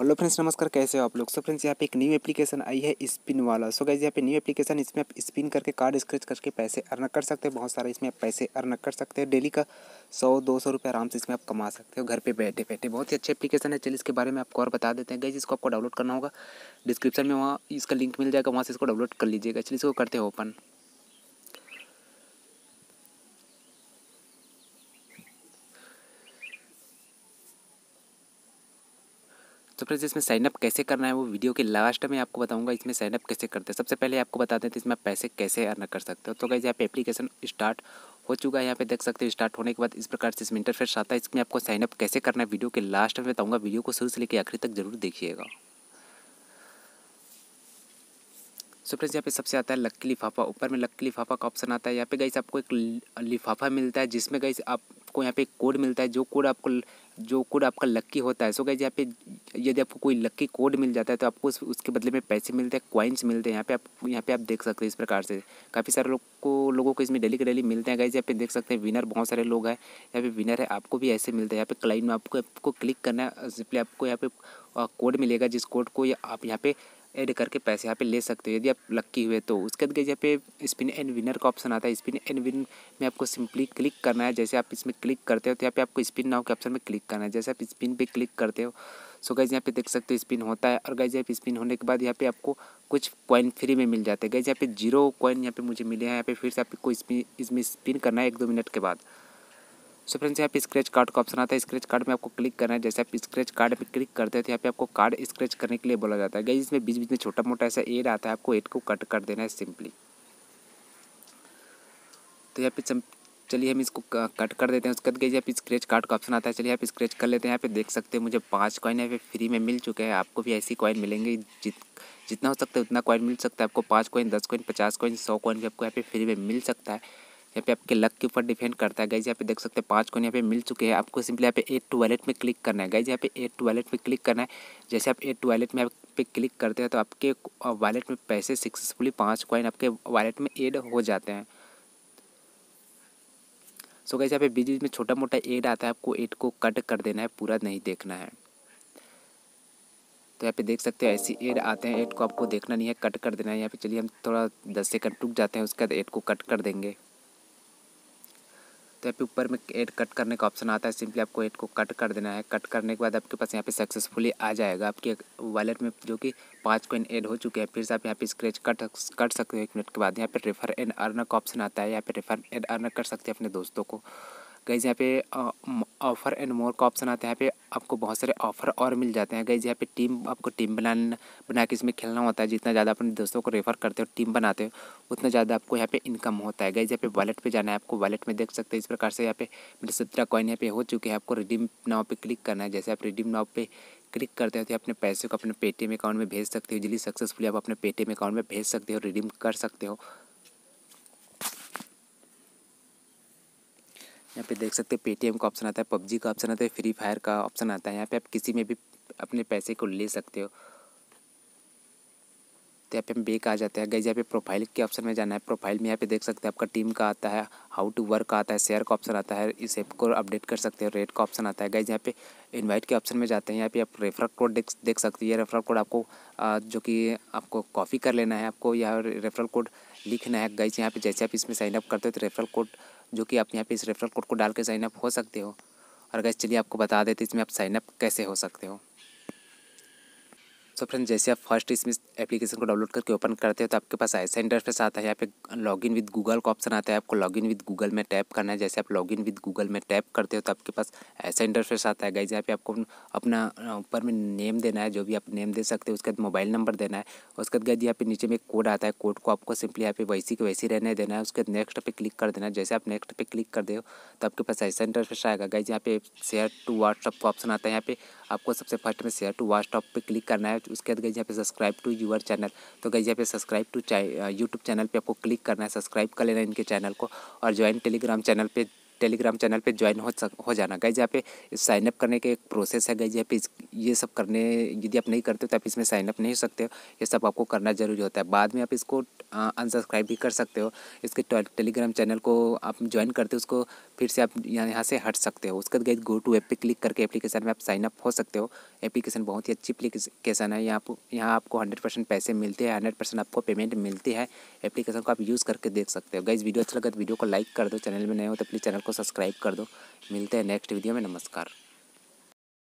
hello friends नमस्कार कैसे हो आप लोग सो फ्रेंड्स यहाँ पे एक न्यू एप्लीकेशन आई है स्पिन वाला सो गाइज यहाँ पे न्यू एप्लीकेशन इसमें आप स्पिन करके कार्ड स्क्रेच करके पैसे अर्न कर सकते हैं बहुत सारे इसमें आप पैसे अर्न कर सकते हैं डेली का सौ दो सौ रुपये आराम से इसमें आप कमा सकते हो घर पर बैठे बैठे बहुत ही अच्छी एप्लीकेशन है चलिए इसके बारे में आपको और बता देते हैं गाइज इसको आपको डाउनलोड करना होगा डिस्क्रिप्शन में वहाँ इसका लिंक मिल जाएगा वहाँ से इसको डाउनलोड कर लीजिएगा चलिए इसको करते हो ओपन तो सबसे पहले इसमें साइनअप कैसे करना है वो वीडियो के लास्ट में आपको बताऊंगा इसमें साइनअप कैसे करते हैं सबसे पहले आपको बताते हैं तो इसमें पैसे कैसे अर्न कर सकते हो तो गाइज यहाँ पे एप्लीकेशन स्टार्ट हो चुका है यहाँ पे देख सकते हो स्टार्ट होने के बाद इस प्रकार से इसमें इंटरफेस आता है इसमें आपको साइनअप कैसे करना है वीडियो के लास्ट में बताऊँगा वीडियो को शुरू से लेकर आखिरी तक जरूर देखिएगा सो फ्रेंड्स यहाँ पे सबसे आता है लक्की लिफाफा ऊपर में लक्की लिफाफा का ऑप्शन आता है यहाँ पे गई आपको एक लिफाफा मिलता है जिसमें गई आपको यहाँ पे कोड मिलता है जो कोड आपको जो कोड आपका लक्की होता है सो गई यहाँ पे यदि आपको कोई लक्की कोड मिल जाता है तो आपको उसके बदले में पैसे मिलते हैं क्वाइंस मिलते हैं यहाँ पे आप यहाँ पे आप देख सकते हैं इस प्रकार से काफ़ी सारे लोग को लोगों को इसमें डेली के डेली मिलते हैं गाइज यहाँ पे देख सकते हैं विनर बहुत सारे लोग हैं यहाँ पे विनर है आपको भी ऐसे मिलते हैं यहाँ पे क्लाइन में आपको आपको क्लिक करना है सिंपली आपको यहाँ पे कोड मिलेगा जिस कोड को आप यहाँ पे ऐड करके पैसे यहाँ पे ले सकते हो यदि आप लक्की हुए तो उसके बाद यहाँ पे स्पिन एंड विनर का ऑप्शन आता है स्पिन एंड विन में आपको सिंपली क्लिक करना है जैसे आप इसमें क्लिक करते हो तो यहाँ पे आपको स्पिन नाउ के ऑप्शन में क्लिक करना है जैसे आप स्पिन पे क्लिक करते हो सो गैज यहाँ पे देख सकते हो स्पिन होता है और गैज यहाँ पे स्पिन होने के बाद यहाँ पे आपको कुछ कॉइन फ्री में मिल जाते हैं गैज यहाँ पे जीरो कॉइन यहाँ पे मुझे मिले हैं यहाँ पे फिर से आपको स्पिन इसमें स्पिन करना है एक दो मिनट के बाद सो तो फ्रेंड्स यहाँ पे स्क्रेच कार्ड का ऑप्शन आता है स्क्रेच कार्ड में आपको क्लिक करना है जैसे आप स्क्रेच कार्ड पे क्लिक करते हैं तो यहाँ पे आपको कार्ड स्क्रेच करने के लिए बोला जाता है गई इसमें बीच बीच में छोटा मोटा ऐसा एड आता है आपको एड को कट कर देना है सिंपली तो यहाँ पे चलिए हम इसको कट कर देते हैं उसके बाद गई पे स्क्रेच कार्ड का ऑप्शन आता है चलिए आप स्क्रेच कर लेते हैं यहाँ पे देख सकते हैं मुझे पाँच कॉइन यहाँ पे फ्री में मिल चुके हैं आपको भी ऐसी कॉइन मिलेंगे जित जितना हो सकता है उतना कॉइन मिल सकता है आपको पाँच कॉइन दस कॉइन पचास कॉइन सौ कॉइन भी आपको यहाँ पे फ्री में मिल सकता है यहाँ पे आपके लक के ऊपर डिपेंड करता है गाइज यहाँ पे देख सकते हैं पाँच कोन यहाँ पे मिल चुके हैं आपको सिंपली यहाँ पे एट टू वैलेट में क्लिक करना है गाइज यहाँ पे एट टू वैलेट में क्लिक करना है जैसे आप एट टू वैलेट में पे क्लिक करते हैं तो आपके वैलेट में पैसे सक्सेसफुली पाँच कॉइन आपके वैलेट में एड हो जाते हैं सो गाइज यहाँ पे बीच बीच में छोटा मोटा एड आता है आपको एड को कट कर देना है पूरा नहीं देखना है तो यहाँ पे देख सकते हैं ऐसी एड आते हैं एड को आपको देखना नहीं है कट कर देना है यहाँ पे चलिए हम थोड़ा दस सेकंड रुक जाते हैं उसके बाद एड को कट कर देंगे तो यहाँ पे ऊपर में एड कट करने का ऑप्शन आता है सिंपली आपको एड को कट कर देना है कट करने के बाद आपके पास यहाँ पे सक्सेसफुली आ जाएगा आपके वॉलेट में जो कि पाँच कॉइन एड हो चुके हैं फिर से आप यहाँ पे स्क्रैच कट कर सकते हो एक मिनट के बाद यहाँ पे रेफर एंड अर्नर का ऑप्शन आता है यहाँ पे रेफर एंड अर्नर कर सकते हैं अपने दोस्तों को कहीं यहाँ पे ऑफ़र एंड मोर का ऑप्शन आता है यहाँ पे आपको बहुत सारे ऑफ़र और मिल जाते हैं गाइज यहाँ पे टीम आपको टीम बनाना बना के इसमें खेलना होता है जितना ज़्यादा अपने दोस्तों को रेफ़र करते हो टीम बनाते हो उतना ज़्यादा आपको यहाँ पे इनकम होता है गाइज यहाँ पे वॉलेट पे जाना है आपको वॉलेट में देख सकते हैं इस प्रकार से यहाँ पे मेरे सत्रह कॉइन यहाँ पे हो चुके हैं आपको रिडीम नाव पर क्लिक करना है जैसे आप रिडीम नाव पर क्लिक करते हो तो अपने पैसे को अपने पेटीएम अकाउंट में भेज सकते हो जिली सक्सेसफुली आप अपने पेटीएम अकाउंट में भेज सकते हो रिडीम कर सकते हो यहाँ पे देख सकते हैं पेटीएम का ऑप्शन आता है पबजी का ऑप्शन आता है फ्री फायर का ऑप्शन आता है यहाँ पे आप किसी में भी अपने पैसे को ले सकते हो तो यहाँ पे हम बेक आ जाते हैं गई यहाँ पे प्रोफाइल के ऑप्शन में जाना है प्रोफाइल में यहाँ पे देख सकते हैं आपका टीम का आता है हाउ टू वर्क का आता है शेयर का ऑप्शन आता है इस ऐप को अपडेट कर सकते हो रेट का ऑप्शन आता है गई यहाँ पे इनवाइट के ऑप्शन में जाते हैं यहाँ पे आप रेफर कोड देख देख सकते हैं रेफरल कोड आपको जो कि आपको कॉपी कर लेना है आपको यह रेफरल कोड लिखना है गई यहाँ पे जैसे आप इसमें साइनअप करते हो तो रेफरल कोड जो कि आप यहाँ पे इस रेफरल कोड को डाल के साइनअप हो सकते हो और गैस चलिए आपको बता देते इसमें आप साइनअप कैसे हो सकते हो तो फ्रेंड जैसे आप फर्स्ट इसमें एप्लीकेशन को डाउनलोड करके ओपन तो करते हो तो आपके पास ऐसा इंटरफेस आता है यहाँ पे लॉग इन विद गूगल का ऑप्शन आता है आपको लॉग इन विद गूगल में टैप करना है जैसे आप लॉग इन विद गूगल में टैप करते हो तो आपके पास ऐसा इंटरफेस आता है गाइज यहाँ पे आपको अपना ऊपर में नेम देना है जो भी आप नेम दे सकते हो उसके बाद मोबाइल नंबर देना है उसके बाद गाइज यहाँ पे नीचे में कोड आता है कोड को आपको सिंपली यहाँ पे वैसी के वैसी रहने देना है उसके बाद नेक्स्ट पे क्लिक कर देना है जैसे आप नेक्स्ट पे क्लिक कर दे तो आपके पास ऐसा इंटरफेस आएगा गाइज यहाँ पे शेयर टू व्हाट्सअप का ऑप्शन आता है यहाँ पे आपको सबसे फर्स्ट में शेयर टू व्हाट्सअप पर क्लिक करना है उसके बाद गई यहाँ पे सब्सक्राइब टू यूर चैनल तो गई यहाँ पे सब्सक्राइब टू यूट्यूब चैनल पे आपको क्लिक करना है सब्सक्राइब कर लेना इनके चैनल को और ज्वाइन टेलीग्राम चैनल पे टेलीग्राम चैनल पे ज्वाइन हो सक हो जाना गाइज यहाँ पे साइनअप करने के एक प्रोसेस है गाइज यहाँ पे ये सब करने यदि आप नहीं करते हो तो आप इसमें साइनअप नहीं हो सकते हो ये सब आपको करना ज़रूरी होता है बाद में आप इसको अनसब्सक्राइब भी कर सकते हो इसके टेलीग्राम चैनल को आप ज्वाइन करते हो उसको फिर से आप यहाँ से हट सकते हो उसके बाद गाइज गो टू ऐप पे क्लिक करके एप्लीकेशन में आप साइनअप हो सकते हो एप्लीकेशन बहुत ही अच्छी एप्लीकेशन है यहाँ यहाँ आपको हंड्रेड परसेंट पैसे मिलते हैं हंड्रेड परसेंट आपको पेमेंट मिलती है एप्लीकेशन को आप यूज़ करके देख सकते हो गाइज वीडियो अच्छा लगा तो वीडियो को लाइक कर दो चैनल में नए हो तो प्लीज़ चैनल को सब्सक्राइब कर दो मिलते हैं नेक्स्ट वीडियो में नमस्कार